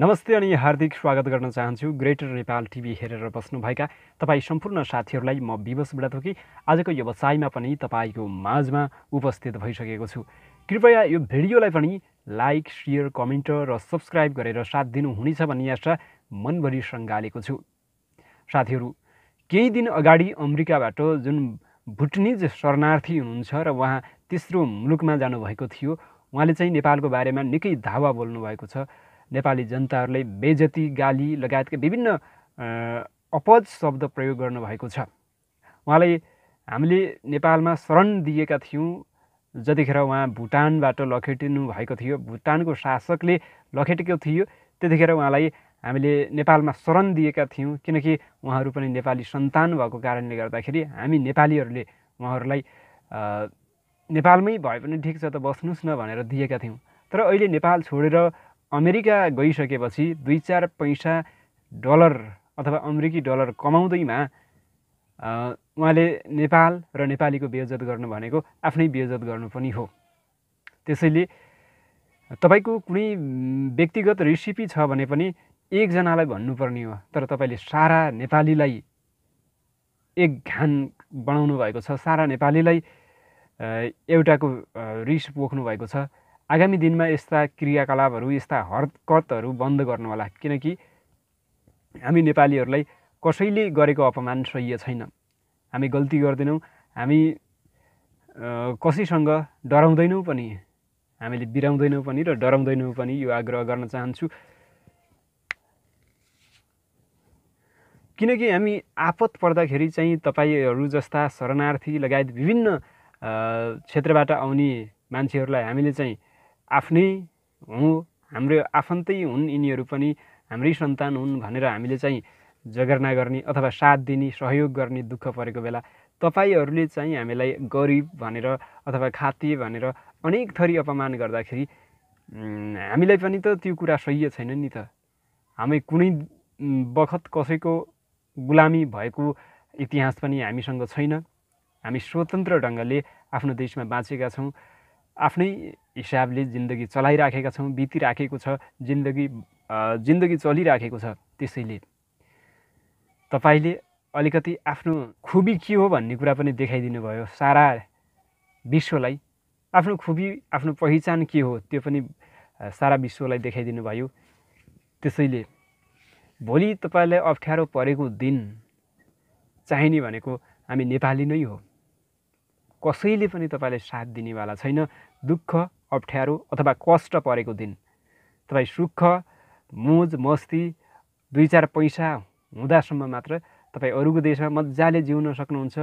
नमस्ते अनि हार्दिक स्वागत गर्न चाहन्छु ग्रेटर नेपाल टिभी हेरेर बस्नुभएका तपाईँ सम्पूर्ण साथीहरूलाई म विवश बुढाथोकी आजको व्यवसायमा पनि तपाईँको माझमा उपस्थित भइसकेको छु कृपया यो भिडियोलाई पनि लाइक सेयर कमेन्ट र सब्सक्राइब गरेर साथ दिनुहुनेछ भन्ने आशा मनभरि सङ्घालेको छु साथीहरू केही दिन अगाडि अमेरिकाबाट जुन भुटनिज शरणार्थी हुनुहुन्छ र उहाँ तेस्रो मुलुकमा जानुभएको थियो उहाँले चाहिँ नेपालको बारेमा निकै धावा बोल्नुभएको छ नेपाली जनताहरूलाई बेजती गाली लगायतका विभिन्न अपज शब्द प्रयोग गर्नुभएको छ उहाँलाई हामीले नेपालमा शरण दिएका थियौँ जतिखेर उहाँ भुटानबाट लखेटिनु भएको थियो भुटानको शासकले लखेटेको थियो त्यतिखेर उहाँलाई हामीले नेपालमा शरण दिएका थियौँ किनकि उहाँहरू पनि नेपाली सन्तान भएको कारणले गर्दाखेरि हामी नेपालीहरूले उहाँहरूलाई नेपालमै भए पनि ठिक छ त बस्नुहोस् न भनेर दिएका थियौँ तर अहिले नेपाल छोडेर अमेरिका गइसकेपछि दुई चार पैसा डलर अथवा अमेरिकी डलर कमाउँदैमा उहाँले नेपाल र नेपालीको बेजत गर्नु भनेको आफ्नै बेजत गर्नु पनि हो त्यसैले तपाईँको कुनै व्यक्तिगत रेसिपी छ भने पनि एकजनालाई भन्नुपर्ने हो तर तपाईँले सारा नेपालीलाई एक घान बनाउनु भएको छ सारा नेपालीलाई एउटाको रिस पोख्नु भएको छ आगामी दिनमा यस्ता क्रियाकलापहरू यस्ता हरकतहरू बन्द होला किनकि हामी नेपालीहरूलाई कसैले गरेको अपमान सह्य छैन हामी गल्ती गर्दैनौँ हामी कसैसँग डराउँदैनौँ पनि हामीले बिराउँदैनौँ पनि र डराउँदैनौँ पनि यो आग्रह गर्न चाहन्छु किनकि हामी आपत पर्दाखेरि चाहिँ तपाईँहरू जस्ता शरणार्थी लगायत विभिन्न क्षेत्रबाट आउने मान्छेहरूलाई हामीले चाहिँ आफ्नै हुँ हाम्रो आफन्तै हुन् यिनीहरू पनि हाम्रै सन्तान हुन् भनेर हामीले चाहिँ जगेर्ना गर्ने अथवा साथ दिने सहयोग गर्ने दुःख परेको बेला तपाईँहरूले चाहिँ हामीलाई गरिब भनेर अथवा खाते भनेर अनेक थरी अपमान गर्दाखेरि हामीलाई पनि त त्यो कुरा सह्य छैन नि त हामी कुनै बखत कसैको गुलामी भएको इतिहास पनि हामीसँग छैन हामी स्वतन्त्र ढङ्गले आफ्नो देशमा बाँचेका छौँ आफ्नै हिसाबले जिन्दगी चलाइराखेका छौँ बितिराखेको छ जिन्दगी जिन्दगी चलिराखेको छ त्यसैले तपाईँले अलिकति आफ्नो खुबी के हो भन्ने कुरा पनि देखाइदिनु भयो सारा विश्वलाई आफ्नो खुबी आफ्नो पहिचान के हो त्यो पनि सारा विश्वलाई देखाइदिनु भयो त्यसैले भोलि तपाईँलाई अप्ठ्यारो परेको दिन चाहिने भनेको हामी नेपाली नै हो कसैले पनि तपाईँलाई साथ दिनेवाला छैन दुःख अप्ठ्यारो अथवा कष्ट परेको दिन तपाईँ सुख मोज मस्ती दुई चार पैसा हुँदासम्म मात्र तपाईँ अरूको देशमा मजाले जिउन सक्नुहुन्छ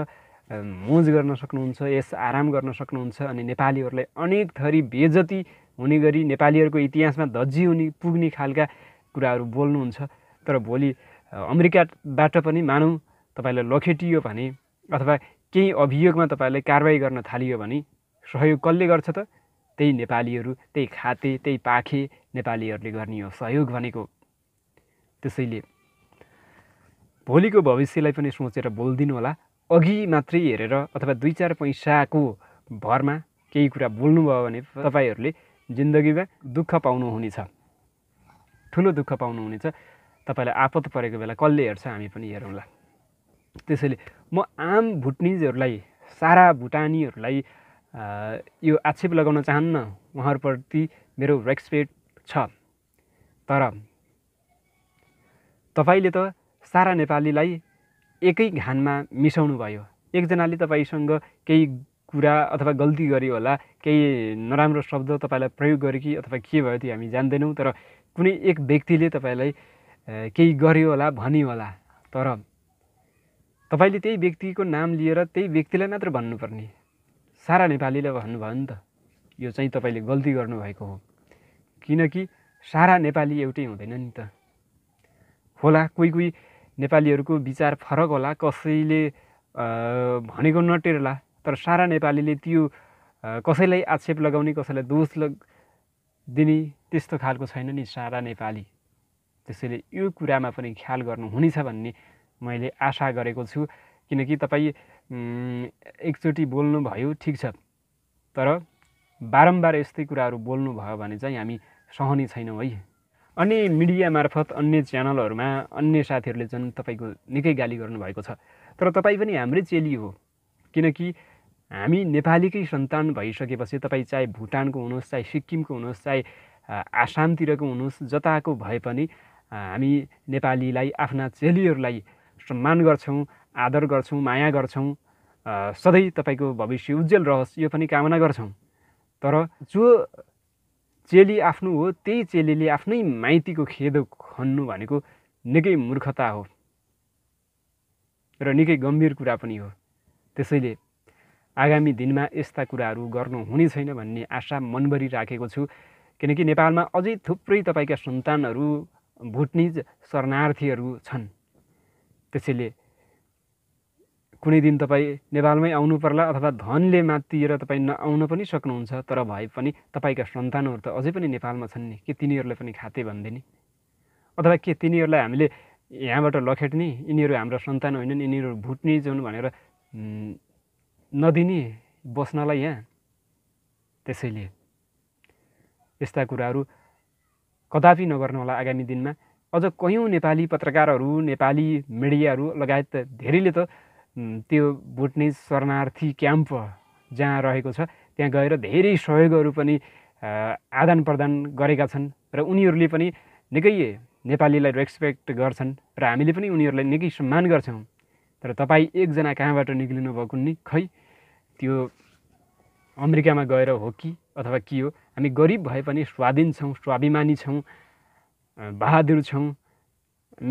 मोज गर्न सक्नुहुन्छ यस आराम गर्न सक्नुहुन्छ अनि नेपालीहरूलाई अनेक थरी बेजती हुने गरी नेपालीहरूको इतिहासमा धज्जी हुने पुग्ने खालका कुराहरू बोल्नुहुन्छ तर भोलि अमेरिकाबाट पनि मानौँ तपाईँलाई लखेटियो भने अथवा केही अभियोगमा तपाईँलाई कारवाही गर्न थालियो भने सहयोग कसले गर्छ त त्यही नेपालीहरू त्यही खाते त्यही पाखे नेपालीहरूले गर्ने हो सहयोग भनेको त्यसैले भोलिको भविष्यलाई पनि सोचेर बोलिदिनु होला अघि मात्रै हेरेर अथवा दुई चार पैसाको भरमा केही कुरा बोल्नुभयो भने तपाईँहरूले जिन्दगीमा दुःख पाउनुहुनेछ ठुलो दुःख पाउनुहुनेछ तपाईँलाई आपत परेको बेला कसले हेर्छ हामी पनि हेरौँला त्यसैले म आम भुटनिजहरूलाई सारा भुटानीहरूलाई यो आक्षेप लगाउन चाहन्न उहाँहरूप्रति मेरो रेस्पेक्ट छ तर तपाईँले त सारा नेपालीलाई एकै घानमा मिसाउनु भयो एकजनाले तपाईँसँग केही कुरा अथवा गल्ती गर्यो होला केही नराम्रो शब्द तपाईँलाई प्रयोग गर्यो कि अथवा के भयो त्यो हामी जान्दैनौँ तर कुनै एक व्यक्तिले तपाईँलाई केही गर्यो होला भन्यो होला तर तपाईँले त्यही व्यक्तिको नाम लिएर त्यही व्यक्तिलाई मात्र भन्नुपर्ने सारा नेपालीले भन्नुभयो नि त यो चाहिँ तपाईँले गल्ती गर्नुभएको हो किनकि सारा नेपाली एउटै हुँदैन नि त होला कोही कोही नेपालीहरूको विचार फरक होला कसैले भनेको नटेरला तर सारा नेपालीले त्यो कसैलाई आक्षेप लगाउने कसैलाई दोष लग दिने त्यस्तो खालको छैन नि सारा नेपाली त्यसैले यो कुरामा पनि ख्याल गर्नुहुनेछ भन्ने मैले आशा गरेको छु किनकि तपाईँ एकचोटि बोल्नुभयो ठिक छ तर बारम्बार यस्तै कुराहरू बोल्नुभयो भने चाहिँ हामी सहने छैनौँ है अनि मिडिया मार्फत अन्य च्यानलहरूमा अन्य साथीहरूले झन् तपाईँको निकै गाली गर्नुभएको छ तर तपाईँ पनि हाम्रै चेली हो किनकि हामी नेपालीकै सन्तान भइसकेपछि तपाईँ चाहे भुटानको हुनुहोस् चाहे सिक्किमको हुनुहोस् चाहे आसामतिरको हुनुहोस् जताको भए पनि हामी नेपालीलाई आफ्ना चेलीहरूलाई सम्मान गर्छौँ आदर गर्छौँ माया गर्छौँ सधैँ तपाईँको भविष्य उज्जवल रहोस् यो पनि कामना गर्छौँ तर जो चेली आफ्नो हो त्यही चेलीले आफ्नै माइतीको खेदो खन्नु भनेको निकै मूर्खता हो र निकै गम्भीर कुरा पनि हो त्यसैले आगामी दिनमा यस्ता कुराहरू गर्नु हुने छैन भन्ने आशा मनभरि राखेको छु किनकि नेपालमा अझै थुप्रै तपाईँका सन्तानहरू भुटनिज शरणार्थीहरू छन् त्यसैले कुनै दिन तपाईँ नेपालमै आउनु पर्ला अथवा धनले मातिएर तपाईँ नआउन पनि सक्नुहुन्छ तर भए पनि तपाईँका सन्तानहरू त अझै पनि नेपालमा छन् नि के तिनीहरूलाई पनि खाते भनिदिने अथवा के तिनीहरूलाई हामीले यहाँबाट लखेट्ने यिनीहरू हाम्रो सन्तान होइनन् यिनीहरू भुट्ने जुन भनेर नदिने बस्नलाई यहाँ त्यसैले यस्ता कुराहरू कदापि नगर्नु होला आगामी दिनमा अझ कयौँ नेपाली पत्रकारहरू नेपाली मिडियाहरू लगायत धेरैले त त्यो भुटनिज शरणार्थी क्याम्प जहाँ रहेको छ त्यहाँ गएर धेरै सहयोगहरू पनि आदान प्रदान गरेका छन् र उनीहरूले पनि निकै नेपालीलाई रेस्पेक्ट गर्छन् र हामीले पनि उनीहरूलाई निकै सम्मान गर्छौँ तर तपाईँ एकजना कहाँबाट निक्लिनु भएको नि खै त्यो अमेरिकामा गएर हो कि अथवा के हो हामी गरिब भए पनि स्वाधीन छौँ स्वाभिमानी छौँ बहादुर छौँ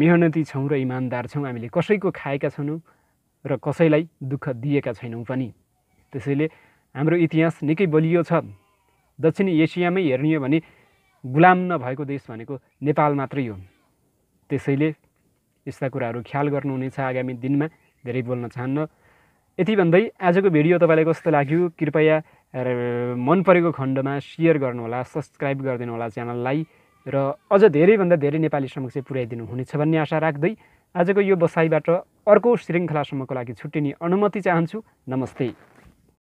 मेहनती छौँ र इमान्दार छौँ हामीले कसैको खाएका छैनौँ र कसैलाई दुःख दिएका छैनौँ पनि त्यसैले हाम्रो इतिहास निकै बलियो छ दक्षिण एसियामै हेर्ने हो भने गुलाम नभएको देश भनेको नेपाल मात्रै हो त्यसैले यस्ता कुराहरू ख्याल गर्नुहुनेछ आगामी दिनमा धेरै बोल्न चाहन्न यति भन्दै आजको भिडियो तपाईँलाई कस्तो लाग्यो कृपया मन परेको खण्डमा सेयर गर्नुहोला सब्सक्राइब गरिदिनु होला च्यानललाई र अझ धेरैभन्दा धेरै नेपाली समक्ष पुर्याइदिनु हुनेछ भन्ने आशा राख्दै आजको यो बसाइबाट अर्को श्रृङ्खलासम्मको लागि छुट्टिने अनुमति चाहन्छु नमस्ते